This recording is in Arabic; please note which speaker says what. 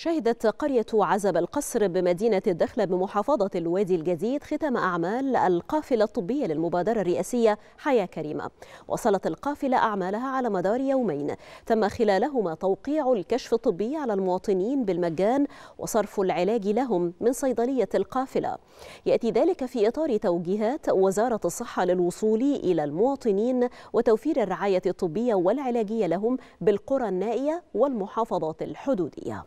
Speaker 1: شهدت قرية عزب القصر بمدينة الدخلة بمحافظة الوادي الجديد ختام أعمال القافلة الطبية للمبادرة الرئاسية حياة كريمة وصلت القافلة أعمالها على مدار يومين تم خلالهما توقيع الكشف الطبي على المواطنين بالمجان وصرف العلاج لهم من صيدلية القافلة يأتي ذلك في إطار توجيهات وزارة الصحة للوصول إلى المواطنين وتوفير الرعاية الطبية والعلاجية لهم بالقرى النائية والمحافظات الحدودية